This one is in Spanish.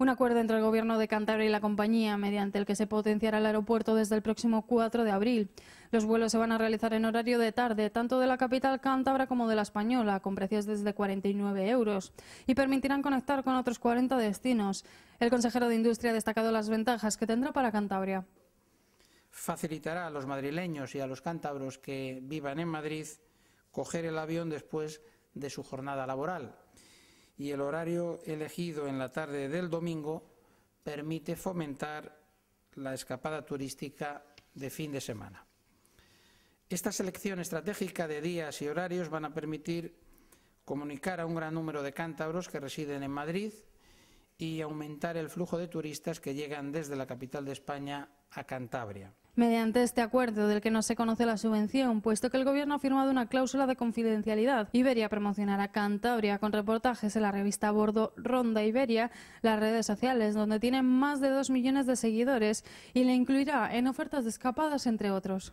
Un acuerdo entre el Gobierno de Cantabria y la compañía, mediante el que se potenciará el aeropuerto desde el próximo 4 de abril. Los vuelos se van a realizar en horario de tarde, tanto de la capital cántabra como de la española, con precios desde 49 euros, y permitirán conectar con otros 40 destinos. El consejero de Industria ha destacado las ventajas que tendrá para Cantabria. Facilitará a los madrileños y a los cántabros que vivan en Madrid coger el avión después de su jornada laboral y el horario elegido en la tarde del domingo permite fomentar la escapada turística de fin de semana. Esta selección estratégica de días y horarios van a permitir comunicar a un gran número de cántabros que residen en Madrid y aumentar el flujo de turistas que llegan desde la capital de España a Cantabria. Mediante este acuerdo, del que no se conoce la subvención, puesto que el Gobierno ha firmado una cláusula de confidencialidad, Iberia promocionará Cantabria con reportajes en la revista a Bordo Ronda Iberia, las redes sociales, donde tiene más de dos millones de seguidores, y le incluirá en ofertas de escapadas, entre otros.